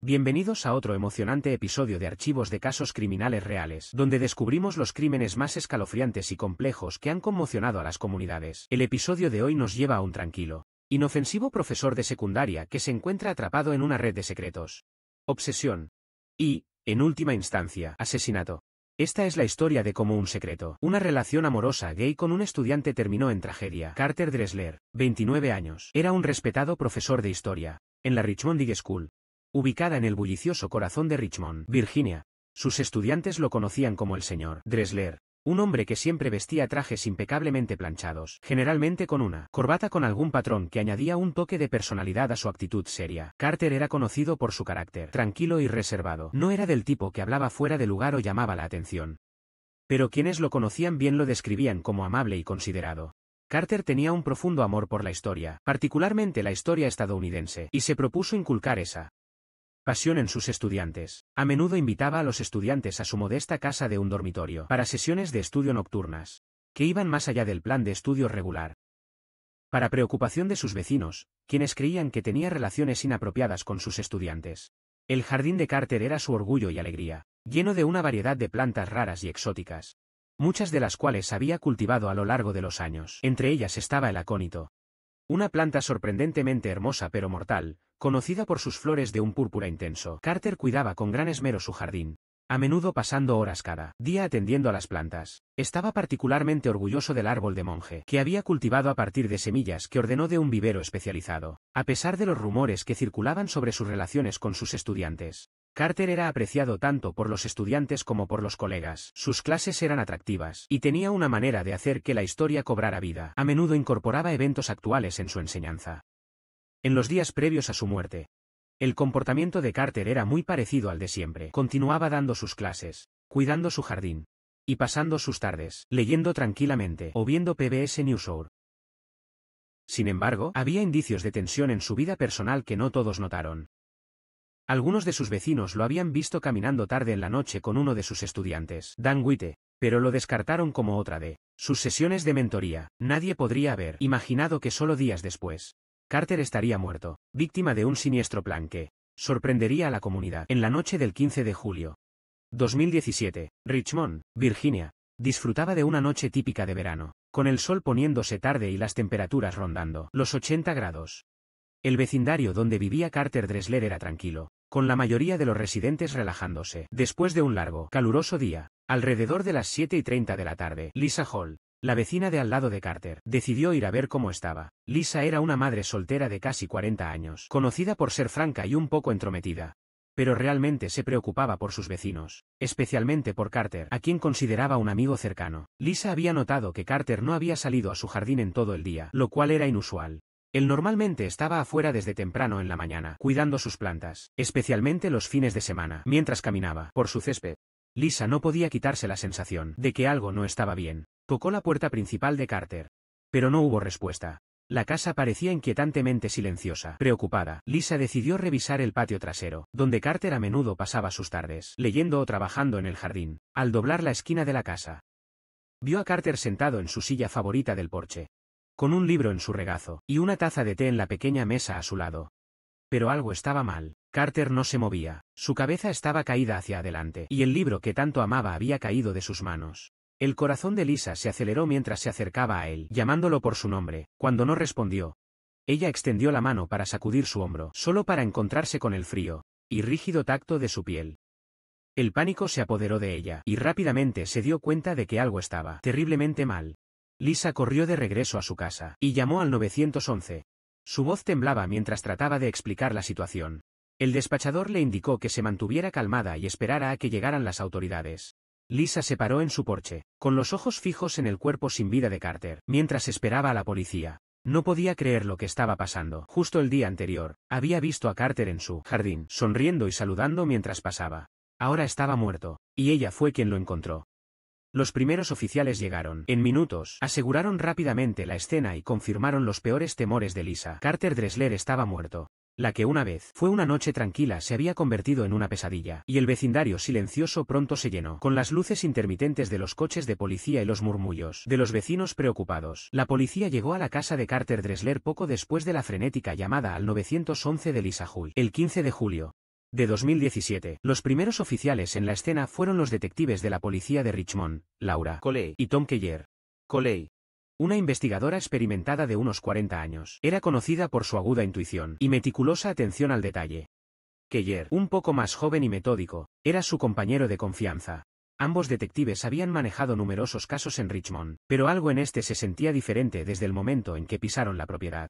Bienvenidos a otro emocionante episodio de Archivos de Casos Criminales Reales, donde descubrimos los crímenes más escalofriantes y complejos que han conmocionado a las comunidades. El episodio de hoy nos lleva a un tranquilo, inofensivo profesor de secundaria que se encuentra atrapado en una red de secretos. Obsesión. Y, en última instancia, asesinato. Esta es la historia de cómo un secreto, una relación amorosa gay con un estudiante terminó en tragedia. Carter Dressler, 29 años, era un respetado profesor de historia, en la Richmond High School, Ubicada en el bullicioso corazón de Richmond, Virginia, sus estudiantes lo conocían como el señor Dresler, un hombre que siempre vestía trajes impecablemente planchados, generalmente con una corbata con algún patrón que añadía un toque de personalidad a su actitud seria. Carter era conocido por su carácter tranquilo y reservado. No era del tipo que hablaba fuera de lugar o llamaba la atención. Pero quienes lo conocían bien lo describían como amable y considerado. Carter tenía un profundo amor por la historia, particularmente la historia estadounidense, y se propuso inculcar esa pasión en sus estudiantes. A menudo invitaba a los estudiantes a su modesta casa de un dormitorio para sesiones de estudio nocturnas, que iban más allá del plan de estudio regular. Para preocupación de sus vecinos, quienes creían que tenía relaciones inapropiadas con sus estudiantes. El jardín de Carter era su orgullo y alegría, lleno de una variedad de plantas raras y exóticas, muchas de las cuales había cultivado a lo largo de los años. Entre ellas estaba el acónito, una planta sorprendentemente hermosa pero mortal, Conocida por sus flores de un púrpura intenso, Carter cuidaba con gran esmero su jardín, a menudo pasando horas cada día atendiendo a las plantas. Estaba particularmente orgulloso del árbol de monje, que había cultivado a partir de semillas que ordenó de un vivero especializado. A pesar de los rumores que circulaban sobre sus relaciones con sus estudiantes, Carter era apreciado tanto por los estudiantes como por los colegas. Sus clases eran atractivas, y tenía una manera de hacer que la historia cobrara vida. A menudo incorporaba eventos actuales en su enseñanza en los días previos a su muerte. El comportamiento de Carter era muy parecido al de siempre. Continuaba dando sus clases, cuidando su jardín, y pasando sus tardes, leyendo tranquilamente o viendo PBS Newshour. Sin embargo, había indicios de tensión en su vida personal que no todos notaron. Algunos de sus vecinos lo habían visto caminando tarde en la noche con uno de sus estudiantes, Dan Witte, pero lo descartaron como otra de sus sesiones de mentoría. Nadie podría haber imaginado que solo días después Carter estaría muerto, víctima de un siniestro plan que sorprendería a la comunidad en la noche del 15 de julio. 2017, Richmond, Virginia, disfrutaba de una noche típica de verano, con el sol poniéndose tarde y las temperaturas rondando los 80 grados. El vecindario donde vivía Carter Dressler era tranquilo, con la mayoría de los residentes relajándose. Después de un largo, caluroso día, alrededor de las 7 y 30 de la tarde, Lisa Hall, la vecina de al lado de Carter decidió ir a ver cómo estaba. Lisa era una madre soltera de casi 40 años, conocida por ser franca y un poco entrometida. Pero realmente se preocupaba por sus vecinos, especialmente por Carter, a quien consideraba un amigo cercano. Lisa había notado que Carter no había salido a su jardín en todo el día, lo cual era inusual. Él normalmente estaba afuera desde temprano en la mañana, cuidando sus plantas, especialmente los fines de semana, mientras caminaba por su césped. Lisa no podía quitarse la sensación de que algo no estaba bien. Tocó la puerta principal de Carter. Pero no hubo respuesta. La casa parecía inquietantemente silenciosa. Preocupada, Lisa decidió revisar el patio trasero, donde Carter a menudo pasaba sus tardes, leyendo o trabajando en el jardín, al doblar la esquina de la casa. Vio a Carter sentado en su silla favorita del porche, con un libro en su regazo, y una taza de té en la pequeña mesa a su lado. Pero algo estaba mal. Carter no se movía, su cabeza estaba caída hacia adelante, y el libro que tanto amaba había caído de sus manos. El corazón de Lisa se aceleró mientras se acercaba a él, llamándolo por su nombre, cuando no respondió. Ella extendió la mano para sacudir su hombro, solo para encontrarse con el frío y rígido tacto de su piel. El pánico se apoderó de ella, y rápidamente se dio cuenta de que algo estaba terriblemente mal. Lisa corrió de regreso a su casa, y llamó al 911. Su voz temblaba mientras trataba de explicar la situación. El despachador le indicó que se mantuviera calmada y esperara a que llegaran las autoridades. Lisa se paró en su porche, con los ojos fijos en el cuerpo sin vida de Carter, mientras esperaba a la policía. No podía creer lo que estaba pasando. Justo el día anterior, había visto a Carter en su jardín, sonriendo y saludando mientras pasaba. Ahora estaba muerto, y ella fue quien lo encontró. Los primeros oficiales llegaron. En minutos, aseguraron rápidamente la escena y confirmaron los peores temores de Lisa. Carter Dressler estaba muerto la que una vez fue una noche tranquila se había convertido en una pesadilla, y el vecindario silencioso pronto se llenó, con las luces intermitentes de los coches de policía y los murmullos de los vecinos preocupados. La policía llegó a la casa de Carter Dressler poco después de la frenética llamada al 911 de Lisa Hull, el 15 de julio de 2017. Los primeros oficiales en la escena fueron los detectives de la policía de Richmond, Laura Coley y Tom Keller. Coley. Una investigadora experimentada de unos 40 años, era conocida por su aguda intuición y meticulosa atención al detalle. Keller, un poco más joven y metódico, era su compañero de confianza. Ambos detectives habían manejado numerosos casos en Richmond, pero algo en este se sentía diferente desde el momento en que pisaron la propiedad.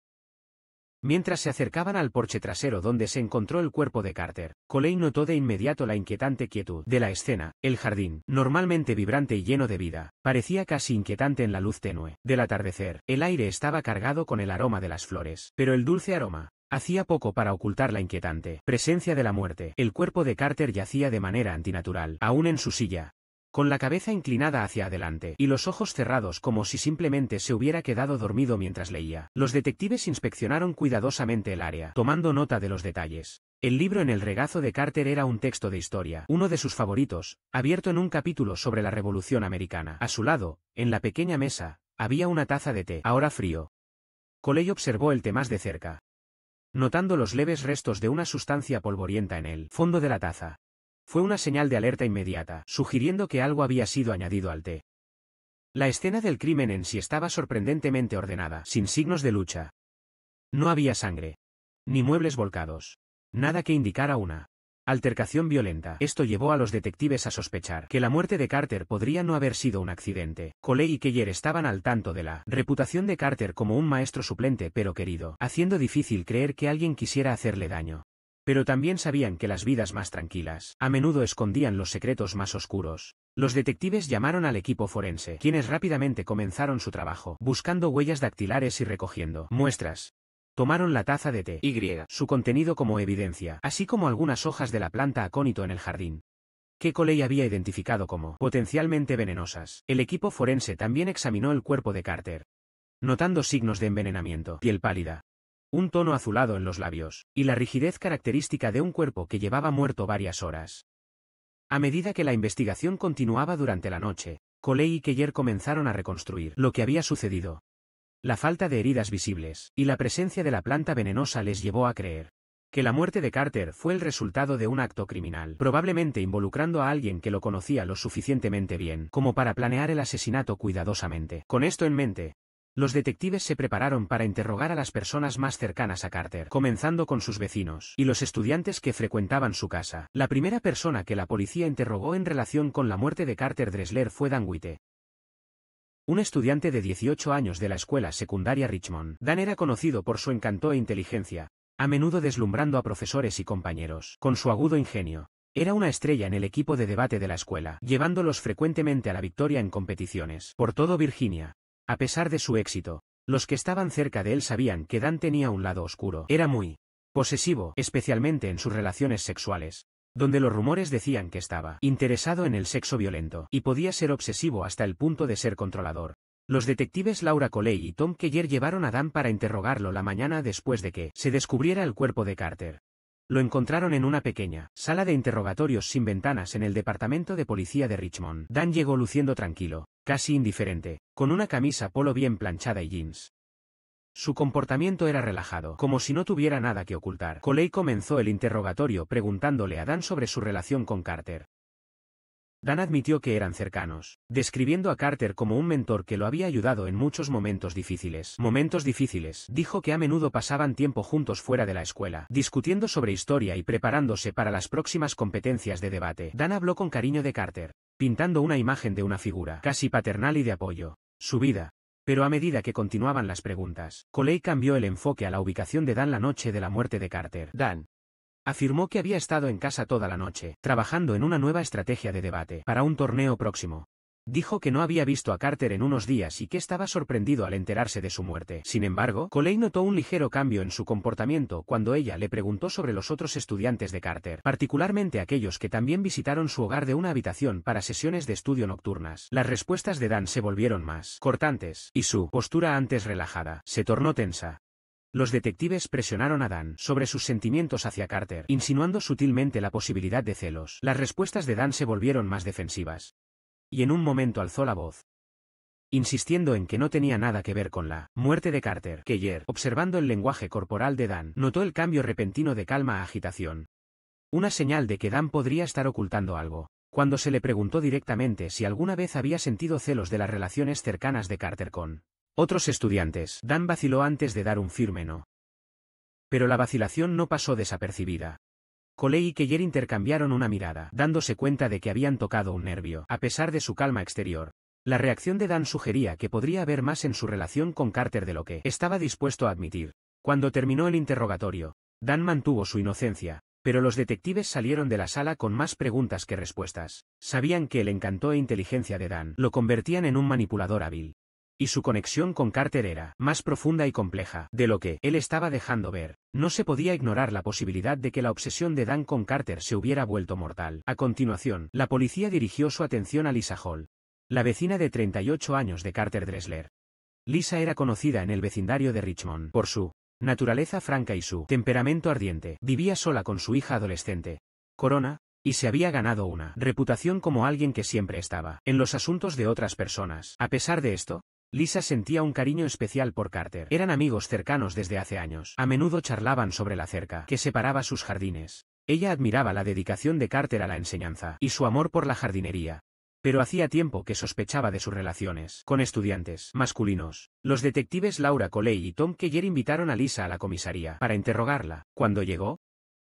Mientras se acercaban al porche trasero donde se encontró el cuerpo de Carter, Coley notó de inmediato la inquietante quietud de la escena. El jardín, normalmente vibrante y lleno de vida, parecía casi inquietante en la luz tenue del atardecer. El aire estaba cargado con el aroma de las flores, pero el dulce aroma Hacía poco para ocultar la inquietante presencia de la muerte. El cuerpo de Carter yacía de manera antinatural, aún en su silla, con la cabeza inclinada hacia adelante y los ojos cerrados como si simplemente se hubiera quedado dormido mientras leía. Los detectives inspeccionaron cuidadosamente el área, tomando nota de los detalles. El libro en el regazo de Carter era un texto de historia, uno de sus favoritos, abierto en un capítulo sobre la Revolución Americana. A su lado, en la pequeña mesa, había una taza de té, ahora frío. Coley observó el té más de cerca, notando los leves restos de una sustancia polvorienta en el fondo de la taza. Fue una señal de alerta inmediata, sugiriendo que algo había sido añadido al té. La escena del crimen en sí estaba sorprendentemente ordenada, sin signos de lucha. No había sangre. Ni muebles volcados. Nada que indicara una altercación violenta. Esto llevó a los detectives a sospechar que la muerte de Carter podría no haber sido un accidente. Cole y Keller estaban al tanto de la reputación de Carter como un maestro suplente pero querido, haciendo difícil creer que alguien quisiera hacerle daño. Pero también sabían que las vidas más tranquilas a menudo escondían los secretos más oscuros. Los detectives llamaron al equipo forense, quienes rápidamente comenzaron su trabajo, buscando huellas dactilares y recogiendo muestras. Tomaron la taza de té y su contenido como evidencia, así como algunas hojas de la planta acónito en el jardín que Coley había identificado como potencialmente venenosas. El equipo forense también examinó el cuerpo de Carter, notando signos de envenenamiento, piel pálida, un tono azulado en los labios, y la rigidez característica de un cuerpo que llevaba muerto varias horas. A medida que la investigación continuaba durante la noche, Coley y Keller comenzaron a reconstruir lo que había sucedido. La falta de heridas visibles y la presencia de la planta venenosa les llevó a creer que la muerte de Carter fue el resultado de un acto criminal, probablemente involucrando a alguien que lo conocía lo suficientemente bien como para planear el asesinato cuidadosamente. Con esto en mente, los detectives se prepararon para interrogar a las personas más cercanas a Carter, comenzando con sus vecinos y los estudiantes que frecuentaban su casa. La primera persona que la policía interrogó en relación con la muerte de Carter Dresler fue Dan Witte, un estudiante de 18 años de la escuela secundaria Richmond. Dan era conocido por su encanto e inteligencia, a menudo deslumbrando a profesores y compañeros, con su agudo ingenio. Era una estrella en el equipo de debate de la escuela, llevándolos frecuentemente a la victoria en competiciones. Por todo Virginia, a pesar de su éxito, los que estaban cerca de él sabían que Dan tenía un lado oscuro. Era muy posesivo, especialmente en sus relaciones sexuales, donde los rumores decían que estaba interesado en el sexo violento y podía ser obsesivo hasta el punto de ser controlador. Los detectives Laura Coley y Tom Keller llevaron a Dan para interrogarlo la mañana después de que se descubriera el cuerpo de Carter. Lo encontraron en una pequeña sala de interrogatorios sin ventanas en el departamento de policía de Richmond. Dan llegó luciendo tranquilo, casi indiferente, con una camisa polo bien planchada y jeans. Su comportamiento era relajado, como si no tuviera nada que ocultar. Coley comenzó el interrogatorio preguntándole a Dan sobre su relación con Carter. Dan admitió que eran cercanos, describiendo a Carter como un mentor que lo había ayudado en muchos momentos difíciles. Momentos difíciles, dijo que a menudo pasaban tiempo juntos fuera de la escuela, discutiendo sobre historia y preparándose para las próximas competencias de debate. Dan habló con cariño de Carter, pintando una imagen de una figura, casi paternal y de apoyo. Su vida. Pero a medida que continuaban las preguntas, Coley cambió el enfoque a la ubicación de Dan la noche de la muerte de Carter. Dan, afirmó que había estado en casa toda la noche, trabajando en una nueva estrategia de debate para un torneo próximo. Dijo que no había visto a Carter en unos días y que estaba sorprendido al enterarse de su muerte. Sin embargo, Coley notó un ligero cambio en su comportamiento cuando ella le preguntó sobre los otros estudiantes de Carter, particularmente aquellos que también visitaron su hogar de una habitación para sesiones de estudio nocturnas. Las respuestas de Dan se volvieron más cortantes, y su postura antes relajada se tornó tensa. Los detectives presionaron a Dan sobre sus sentimientos hacia Carter, insinuando sutilmente la posibilidad de celos. Las respuestas de Dan se volvieron más defensivas. Y en un momento alzó la voz. Insistiendo en que no tenía nada que ver con la muerte de Carter, Keyer, observando el lenguaje corporal de Dan, notó el cambio repentino de calma a agitación. Una señal de que Dan podría estar ocultando algo. Cuando se le preguntó directamente si alguna vez había sentido celos de las relaciones cercanas de Carter con otros estudiantes, Dan vaciló antes de dar un firme no. Pero la vacilación no pasó desapercibida. Coley y Keyer intercambiaron una mirada, dándose cuenta de que habían tocado un nervio, a pesar de su calma exterior. La reacción de Dan sugería que podría haber más en su relación con Carter de lo que estaba dispuesto a admitir. Cuando terminó el interrogatorio, Dan mantuvo su inocencia, pero los detectives salieron de la sala con más preguntas que respuestas. Sabían que el encanto e inteligencia de Dan lo convertían en un manipulador hábil, y su conexión con Carter era más profunda y compleja de lo que él estaba dejando ver. No se podía ignorar la posibilidad de que la obsesión de Dan con Carter se hubiera vuelto mortal. A continuación, la policía dirigió su atención a Lisa Hall, la vecina de 38 años de Carter Dressler. Lisa era conocida en el vecindario de Richmond por su naturaleza franca y su temperamento ardiente. Vivía sola con su hija adolescente, Corona, y se había ganado una reputación como alguien que siempre estaba en los asuntos de otras personas. A pesar de esto, Lisa sentía un cariño especial por Carter. Eran amigos cercanos desde hace años. A menudo charlaban sobre la cerca que separaba sus jardines. Ella admiraba la dedicación de Carter a la enseñanza y su amor por la jardinería. Pero hacía tiempo que sospechaba de sus relaciones con estudiantes masculinos. Los detectives Laura Coley y Tom Keller invitaron a Lisa a la comisaría para interrogarla. Cuando llegó,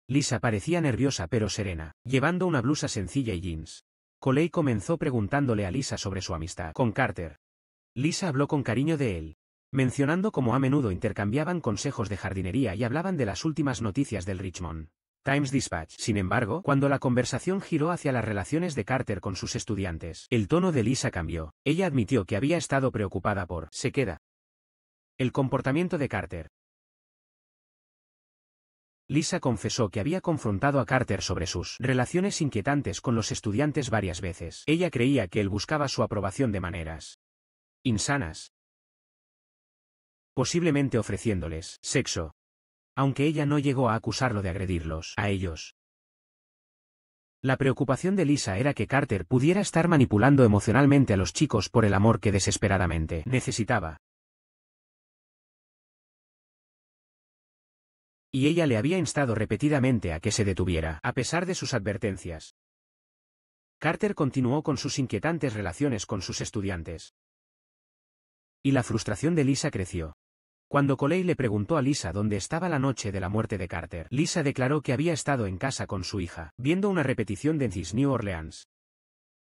Lisa parecía nerviosa pero serena, llevando una blusa sencilla y jeans. Coley comenzó preguntándole a Lisa sobre su amistad con Carter, Lisa habló con cariño de él, mencionando cómo a menudo intercambiaban consejos de jardinería y hablaban de las últimas noticias del Richmond. Times Dispatch. Sin embargo, cuando la conversación giró hacia las relaciones de Carter con sus estudiantes, el tono de Lisa cambió. Ella admitió que había estado preocupada por se queda. El comportamiento de Carter. Lisa confesó que había confrontado a Carter sobre sus relaciones inquietantes con los estudiantes varias veces. Ella creía que él buscaba su aprobación de maneras insanas. Posiblemente ofreciéndoles sexo. Aunque ella no llegó a acusarlo de agredirlos a ellos. La preocupación de Lisa era que Carter pudiera estar manipulando emocionalmente a los chicos por el amor que desesperadamente necesitaba. Y ella le había instado repetidamente a que se detuviera, a pesar de sus advertencias. Carter continuó con sus inquietantes relaciones con sus estudiantes. Y la frustración de Lisa creció. Cuando Coley le preguntó a Lisa dónde estaba la noche de la muerte de Carter, Lisa declaró que había estado en casa con su hija, viendo una repetición de Cis New Orleans.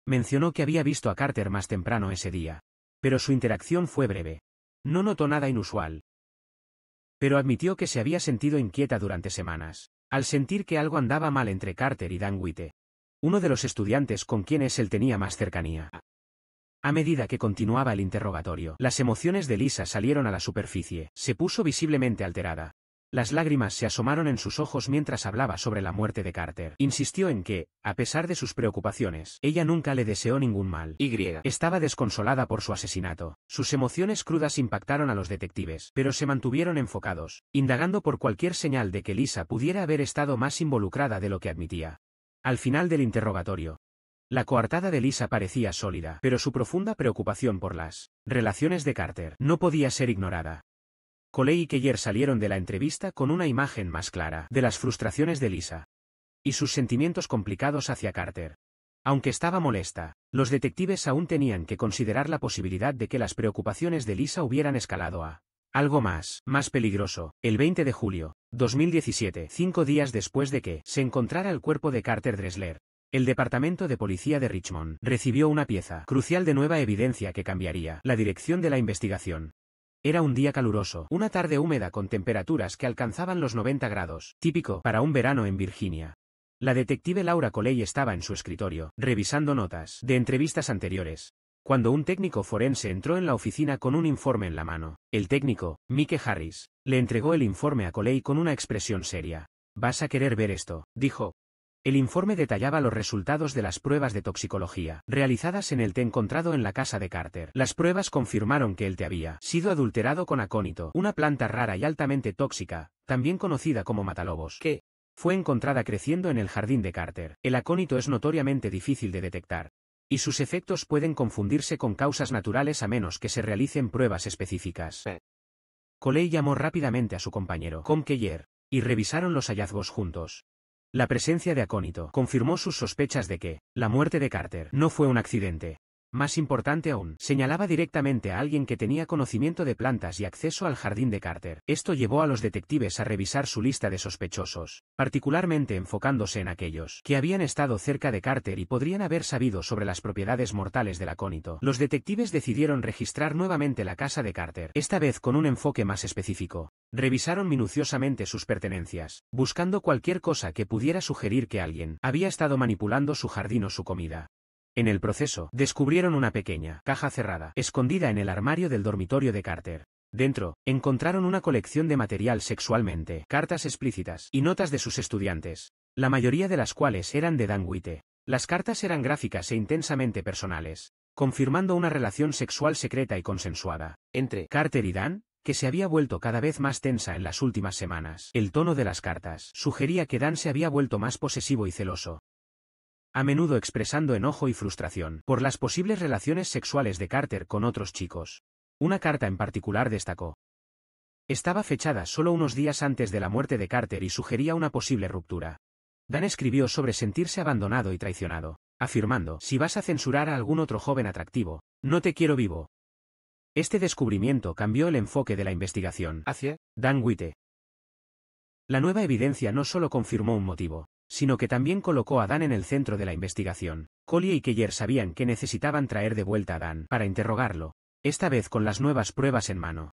Mencionó que había visto a Carter más temprano ese día. Pero su interacción fue breve. No notó nada inusual. Pero admitió que se había sentido inquieta durante semanas, al sentir que algo andaba mal entre Carter y Dan uno de los estudiantes con quienes él tenía más cercanía. A medida que continuaba el interrogatorio, las emociones de Lisa salieron a la superficie. Se puso visiblemente alterada. Las lágrimas se asomaron en sus ojos mientras hablaba sobre la muerte de Carter. Insistió en que, a pesar de sus preocupaciones, ella nunca le deseó ningún mal. Y. Estaba desconsolada por su asesinato. Sus emociones crudas impactaron a los detectives, pero se mantuvieron enfocados, indagando por cualquier señal de que Lisa pudiera haber estado más involucrada de lo que admitía. Al final del interrogatorio, la coartada de Lisa parecía sólida, pero su profunda preocupación por las relaciones de Carter no podía ser ignorada. Coley y Keyer salieron de la entrevista con una imagen más clara de las frustraciones de Lisa y sus sentimientos complicados hacia Carter. Aunque estaba molesta, los detectives aún tenían que considerar la posibilidad de que las preocupaciones de Lisa hubieran escalado a algo más, más peligroso, el 20 de julio, 2017, cinco días después de que se encontrara el cuerpo de Carter Dressler, el Departamento de Policía de Richmond recibió una pieza crucial de nueva evidencia que cambiaría la dirección de la investigación. Era un día caluroso, una tarde húmeda con temperaturas que alcanzaban los 90 grados, típico para un verano en Virginia. La detective Laura Coley estaba en su escritorio, revisando notas de entrevistas anteriores, cuando un técnico forense entró en la oficina con un informe en la mano. El técnico, Mike Harris, le entregó el informe a Coley con una expresión seria. Vas a querer ver esto, dijo, el informe detallaba los resultados de las pruebas de toxicología realizadas en el té encontrado en la casa de Carter. Las pruebas confirmaron que el té había sido adulterado con acónito, una planta rara y altamente tóxica, también conocida como matalobos, que fue encontrada creciendo en el jardín de Carter. El acónito es notoriamente difícil de detectar, y sus efectos pueden confundirse con causas naturales a menos que se realicen pruebas específicas. llamó rápidamente a su compañero, Comkeyer, y revisaron los hallazgos juntos. La presencia de acónito confirmó sus sospechas de que, la muerte de Carter no fue un accidente, más importante aún, señalaba directamente a alguien que tenía conocimiento de plantas y acceso al jardín de Carter. Esto llevó a los detectives a revisar su lista de sospechosos, particularmente enfocándose en aquellos que habían estado cerca de Carter y podrían haber sabido sobre las propiedades mortales del acónito. Los detectives decidieron registrar nuevamente la casa de Carter, esta vez con un enfoque más específico. Revisaron minuciosamente sus pertenencias, buscando cualquier cosa que pudiera sugerir que alguien había estado manipulando su jardín o su comida. En el proceso, descubrieron una pequeña caja cerrada, escondida en el armario del dormitorio de Carter. Dentro, encontraron una colección de material sexualmente, cartas explícitas y notas de sus estudiantes, la mayoría de las cuales eran de Dan Witte. Las cartas eran gráficas e intensamente personales, confirmando una relación sexual secreta y consensuada entre Carter y Dan, que se había vuelto cada vez más tensa en las últimas semanas. El tono de las cartas sugería que Dan se había vuelto más posesivo y celoso, a menudo expresando enojo y frustración por las posibles relaciones sexuales de Carter con otros chicos. Una carta en particular destacó. Estaba fechada solo unos días antes de la muerte de Carter y sugería una posible ruptura. Dan escribió sobre sentirse abandonado y traicionado, afirmando, si vas a censurar a algún otro joven atractivo, no te quiero vivo. Este descubrimiento cambió el enfoque de la investigación hacia Dan Witte. La nueva evidencia no solo confirmó un motivo, sino que también colocó a Dan en el centro de la investigación. Collier y Keller sabían que necesitaban traer de vuelta a Dan para interrogarlo, esta vez con las nuevas pruebas en mano.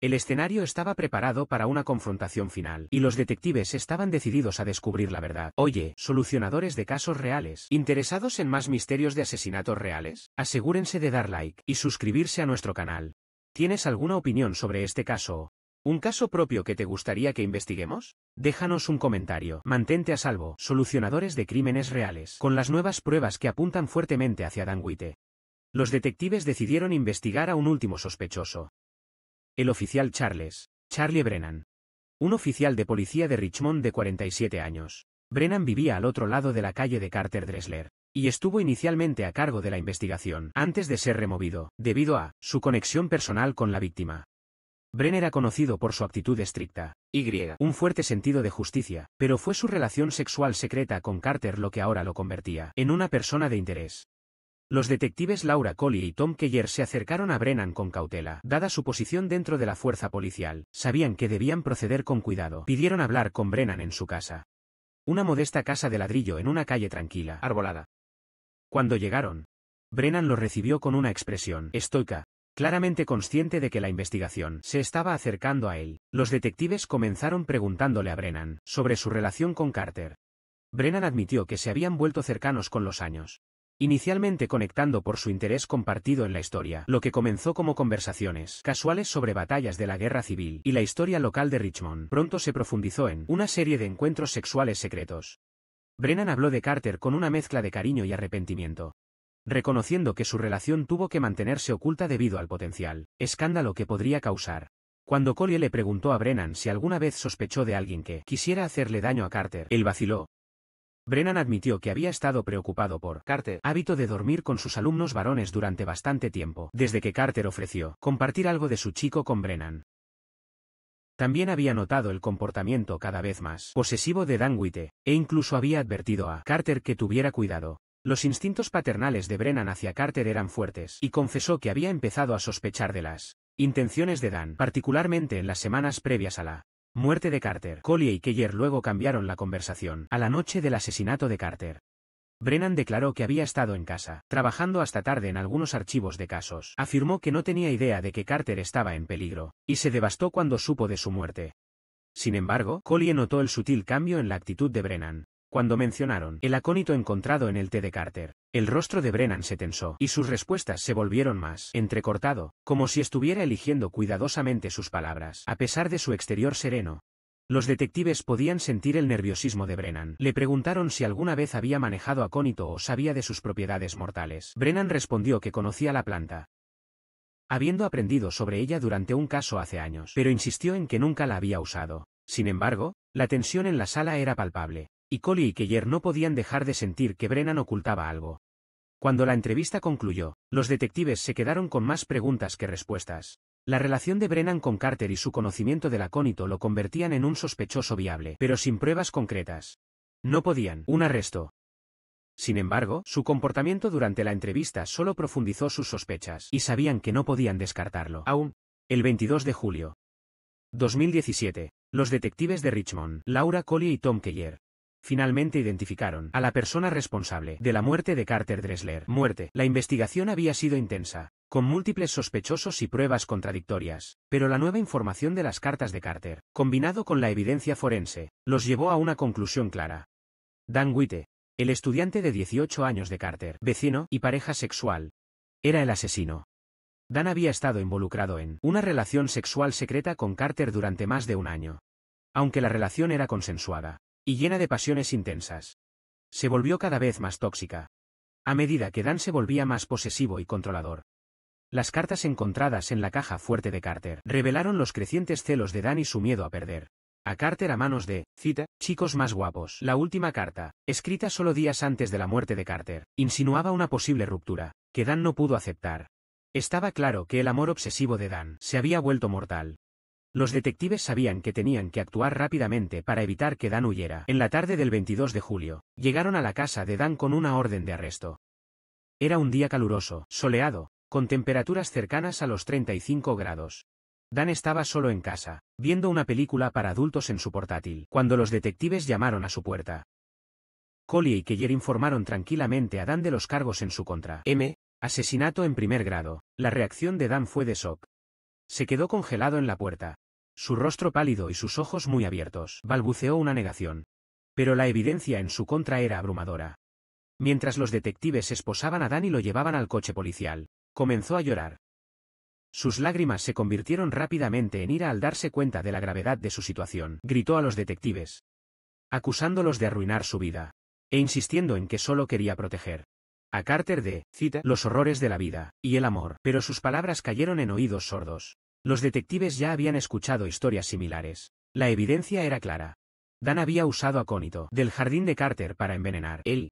El escenario estaba preparado para una confrontación final, y los detectives estaban decididos a descubrir la verdad. Oye, solucionadores de casos reales, interesados en más misterios de asesinatos reales, asegúrense de dar like y suscribirse a nuestro canal. ¿Tienes alguna opinión sobre este caso? ¿Un caso propio que te gustaría que investiguemos? Déjanos un comentario. Mantente a salvo, solucionadores de crímenes reales, con las nuevas pruebas que apuntan fuertemente hacia Danguite. Los detectives decidieron investigar a un último sospechoso. El oficial Charles, Charlie Brennan. Un oficial de policía de Richmond de 47 años. Brennan vivía al otro lado de la calle de Carter Dressler, y estuvo inicialmente a cargo de la investigación, antes de ser removido, debido a su conexión personal con la víctima. Brennan era conocido por su actitud estricta, y un fuerte sentido de justicia, pero fue su relación sexual secreta con Carter lo que ahora lo convertía en una persona de interés. Los detectives Laura Collie y Tom Keller se acercaron a Brennan con cautela. Dada su posición dentro de la fuerza policial, sabían que debían proceder con cuidado. Pidieron hablar con Brennan en su casa. Una modesta casa de ladrillo en una calle tranquila, arbolada. Cuando llegaron, Brennan lo recibió con una expresión estoica, Claramente consciente de que la investigación se estaba acercando a él, los detectives comenzaron preguntándole a Brennan sobre su relación con Carter. Brennan admitió que se habían vuelto cercanos con los años. Inicialmente conectando por su interés compartido en la historia, lo que comenzó como conversaciones casuales sobre batallas de la guerra civil y la historia local de Richmond, pronto se profundizó en una serie de encuentros sexuales secretos. Brennan habló de Carter con una mezcla de cariño y arrepentimiento reconociendo que su relación tuvo que mantenerse oculta debido al potencial escándalo que podría causar. Cuando Collier le preguntó a Brennan si alguna vez sospechó de alguien que quisiera hacerle daño a Carter, él vaciló. Brennan admitió que había estado preocupado por Carter, hábito de dormir con sus alumnos varones durante bastante tiempo, desde que Carter ofreció compartir algo de su chico con Brennan. También había notado el comportamiento cada vez más posesivo de Danwite, e incluso había advertido a Carter que tuviera cuidado los instintos paternales de Brennan hacia Carter eran fuertes, y confesó que había empezado a sospechar de las intenciones de Dan, particularmente en las semanas previas a la muerte de Carter. Collier y Keller luego cambiaron la conversación, a la noche del asesinato de Carter. Brennan declaró que había estado en casa, trabajando hasta tarde en algunos archivos de casos. Afirmó que no tenía idea de que Carter estaba en peligro, y se devastó cuando supo de su muerte. Sin embargo, Collier notó el sutil cambio en la actitud de Brennan. Cuando mencionaron el acónito encontrado en el té de Carter, el rostro de Brennan se tensó y sus respuestas se volvieron más entrecortado, como si estuviera eligiendo cuidadosamente sus palabras, a pesar de su exterior sereno. Los detectives podían sentir el nerviosismo de Brennan. Le preguntaron si alguna vez había manejado acónito o sabía de sus propiedades mortales. Brennan respondió que conocía la planta, habiendo aprendido sobre ella durante un caso hace años, pero insistió en que nunca la había usado. Sin embargo, la tensión en la sala era palpable y y Keller no podían dejar de sentir que Brennan ocultaba algo. Cuando la entrevista concluyó, los detectives se quedaron con más preguntas que respuestas. La relación de Brennan con Carter y su conocimiento del acónito lo convertían en un sospechoso viable, pero sin pruebas concretas. No podían. Un arresto. Sin embargo, su comportamiento durante la entrevista solo profundizó sus sospechas, y sabían que no podían descartarlo. Aún. El 22 de julio. 2017. Los detectives de Richmond, Laura Colley y Tom Keller, Finalmente identificaron a la persona responsable de la muerte de Carter Dressler. Muerte. La investigación había sido intensa, con múltiples sospechosos y pruebas contradictorias, pero la nueva información de las cartas de Carter, combinado con la evidencia forense, los llevó a una conclusión clara. Dan Witte, el estudiante de 18 años de Carter, vecino y pareja sexual, era el asesino. Dan había estado involucrado en una relación sexual secreta con Carter durante más de un año. Aunque la relación era consensuada, y llena de pasiones intensas. Se volvió cada vez más tóxica. A medida que Dan se volvía más posesivo y controlador. Las cartas encontradas en la caja fuerte de Carter revelaron los crecientes celos de Dan y su miedo a perder. A Carter a manos de, cita, chicos más guapos. La última carta, escrita solo días antes de la muerte de Carter, insinuaba una posible ruptura, que Dan no pudo aceptar. Estaba claro que el amor obsesivo de Dan se había vuelto mortal. Los detectives sabían que tenían que actuar rápidamente para evitar que Dan huyera. En la tarde del 22 de julio, llegaron a la casa de Dan con una orden de arresto. Era un día caluroso, soleado, con temperaturas cercanas a los 35 grados. Dan estaba solo en casa, viendo una película para adultos en su portátil, cuando los detectives llamaron a su puerta. Collier y Keller informaron tranquilamente a Dan de los cargos en su contra. M. Asesinato en primer grado. La reacción de Dan fue de shock. Se quedó congelado en la puerta, su rostro pálido y sus ojos muy abiertos, balbuceó una negación. Pero la evidencia en su contra era abrumadora. Mientras los detectives esposaban a Dan y lo llevaban al coche policial, comenzó a llorar. Sus lágrimas se convirtieron rápidamente en ira al darse cuenta de la gravedad de su situación. Gritó a los detectives, acusándolos de arruinar su vida, e insistiendo en que solo quería proteger a Carter de cita los horrores de la vida y el amor, pero sus palabras cayeron en oídos sordos. Los detectives ya habían escuchado historias similares. La evidencia era clara. Dan había usado acónito del jardín de Carter para envenenar él,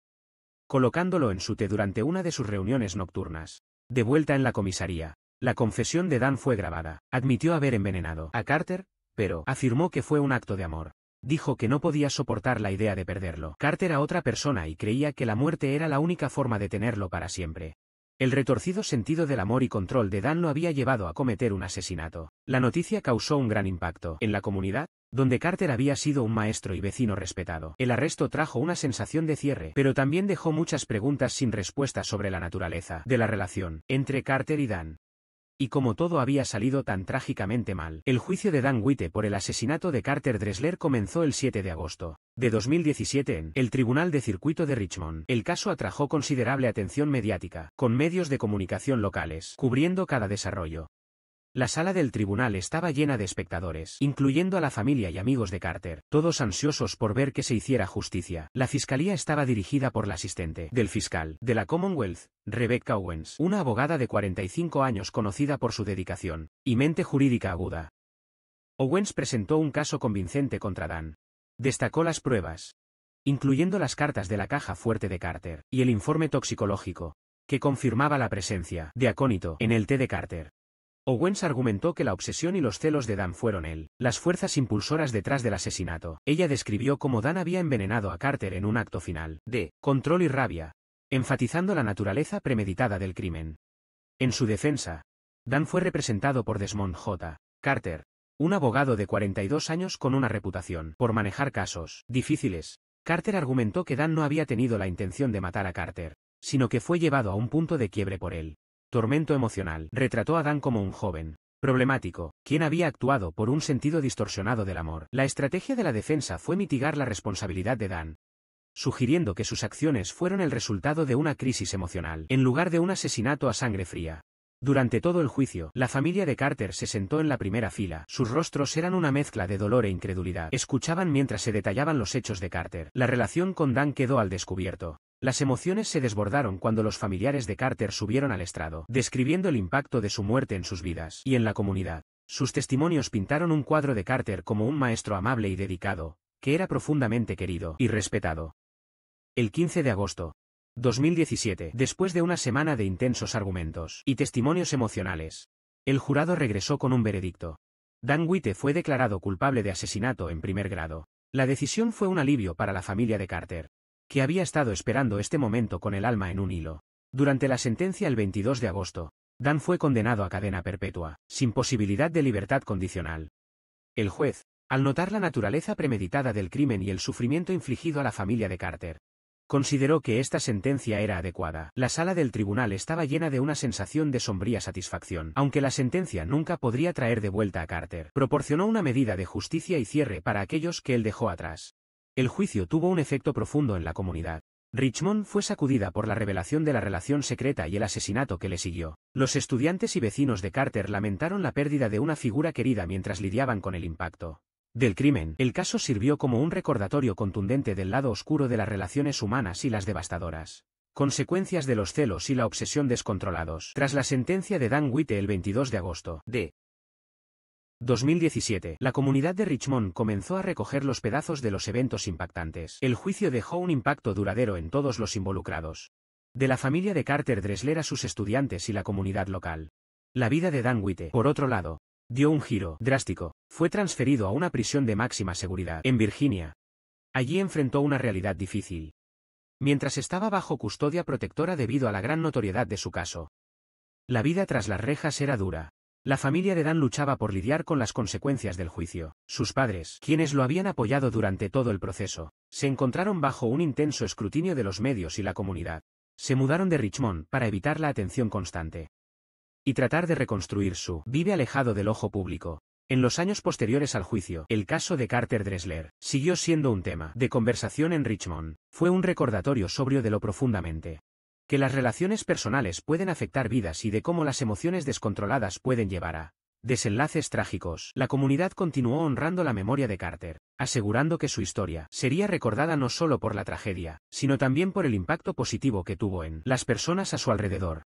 colocándolo en su té durante una de sus reuniones nocturnas. De vuelta en la comisaría, la confesión de Dan fue grabada. Admitió haber envenenado a Carter, pero afirmó que fue un acto de amor. Dijo que no podía soportar la idea de perderlo. Carter a otra persona y creía que la muerte era la única forma de tenerlo para siempre. El retorcido sentido del amor y control de Dan lo había llevado a cometer un asesinato. La noticia causó un gran impacto en la comunidad, donde Carter había sido un maestro y vecino respetado. El arresto trajo una sensación de cierre, pero también dejó muchas preguntas sin respuesta sobre la naturaleza de la relación entre Carter y Dan y como todo había salido tan trágicamente mal. El juicio de Dan Witte por el asesinato de Carter Dressler comenzó el 7 de agosto de 2017 en el Tribunal de Circuito de Richmond. El caso atrajo considerable atención mediática, con medios de comunicación locales, cubriendo cada desarrollo. La sala del tribunal estaba llena de espectadores, incluyendo a la familia y amigos de Carter, todos ansiosos por ver que se hiciera justicia. La fiscalía estaba dirigida por la asistente del fiscal de la Commonwealth, Rebecca Owens, una abogada de 45 años conocida por su dedicación y mente jurídica aguda. Owens presentó un caso convincente contra Dan. Destacó las pruebas, incluyendo las cartas de la caja fuerte de Carter y el informe toxicológico, que confirmaba la presencia de acónito en el té de Carter. Owens argumentó que la obsesión y los celos de Dan fueron él, las fuerzas impulsoras detrás del asesinato. Ella describió cómo Dan había envenenado a Carter en un acto final de control y rabia, enfatizando la naturaleza premeditada del crimen. En su defensa, Dan fue representado por Desmond J. Carter, un abogado de 42 años con una reputación por manejar casos difíciles. Carter argumentó que Dan no había tenido la intención de matar a Carter, sino que fue llevado a un punto de quiebre por él. Tormento emocional. Retrató a Dan como un joven. Problemático, quien había actuado por un sentido distorsionado del amor. La estrategia de la defensa fue mitigar la responsabilidad de Dan, sugiriendo que sus acciones fueron el resultado de una crisis emocional, en lugar de un asesinato a sangre fría. Durante todo el juicio, la familia de Carter se sentó en la primera fila. Sus rostros eran una mezcla de dolor e incredulidad. Escuchaban mientras se detallaban los hechos de Carter. La relación con Dan quedó al descubierto. Las emociones se desbordaron cuando los familiares de Carter subieron al estrado, describiendo el impacto de su muerte en sus vidas y en la comunidad. Sus testimonios pintaron un cuadro de Carter como un maestro amable y dedicado, que era profundamente querido y respetado. El 15 de agosto. 2017. Después de una semana de intensos argumentos y testimonios emocionales, el jurado regresó con un veredicto. Dan Witte fue declarado culpable de asesinato en primer grado. La decisión fue un alivio para la familia de Carter, que había estado esperando este momento con el alma en un hilo. Durante la sentencia el 22 de agosto, Dan fue condenado a cadena perpetua, sin posibilidad de libertad condicional. El juez, al notar la naturaleza premeditada del crimen y el sufrimiento infligido a la familia de Carter, consideró que esta sentencia era adecuada. La sala del tribunal estaba llena de una sensación de sombría satisfacción, aunque la sentencia nunca podría traer de vuelta a Carter. Proporcionó una medida de justicia y cierre para aquellos que él dejó atrás. El juicio tuvo un efecto profundo en la comunidad. Richmond fue sacudida por la revelación de la relación secreta y el asesinato que le siguió. Los estudiantes y vecinos de Carter lamentaron la pérdida de una figura querida mientras lidiaban con el impacto del crimen. El caso sirvió como un recordatorio contundente del lado oscuro de las relaciones humanas y las devastadoras consecuencias de los celos y la obsesión descontrolados. Tras la sentencia de Dan Witte el 22 de agosto de 2017. La comunidad de Richmond comenzó a recoger los pedazos de los eventos impactantes. El juicio dejó un impacto duradero en todos los involucrados. De la familia de Carter Dresler a sus estudiantes y la comunidad local. La vida de Dan por otro lado, dio un giro drástico. Fue transferido a una prisión de máxima seguridad, en Virginia. Allí enfrentó una realidad difícil. Mientras estaba bajo custodia protectora debido a la gran notoriedad de su caso. La vida tras las rejas era dura. La familia de Dan luchaba por lidiar con las consecuencias del juicio. Sus padres, quienes lo habían apoyado durante todo el proceso, se encontraron bajo un intenso escrutinio de los medios y la comunidad. Se mudaron de Richmond para evitar la atención constante. Y tratar de reconstruir su vive alejado del ojo público. En los años posteriores al juicio, el caso de Carter Dressler siguió siendo un tema de conversación en Richmond. Fue un recordatorio sobrio de lo profundamente que las relaciones personales pueden afectar vidas y de cómo las emociones descontroladas pueden llevar a desenlaces trágicos. La comunidad continuó honrando la memoria de Carter, asegurando que su historia sería recordada no solo por la tragedia, sino también por el impacto positivo que tuvo en las personas a su alrededor.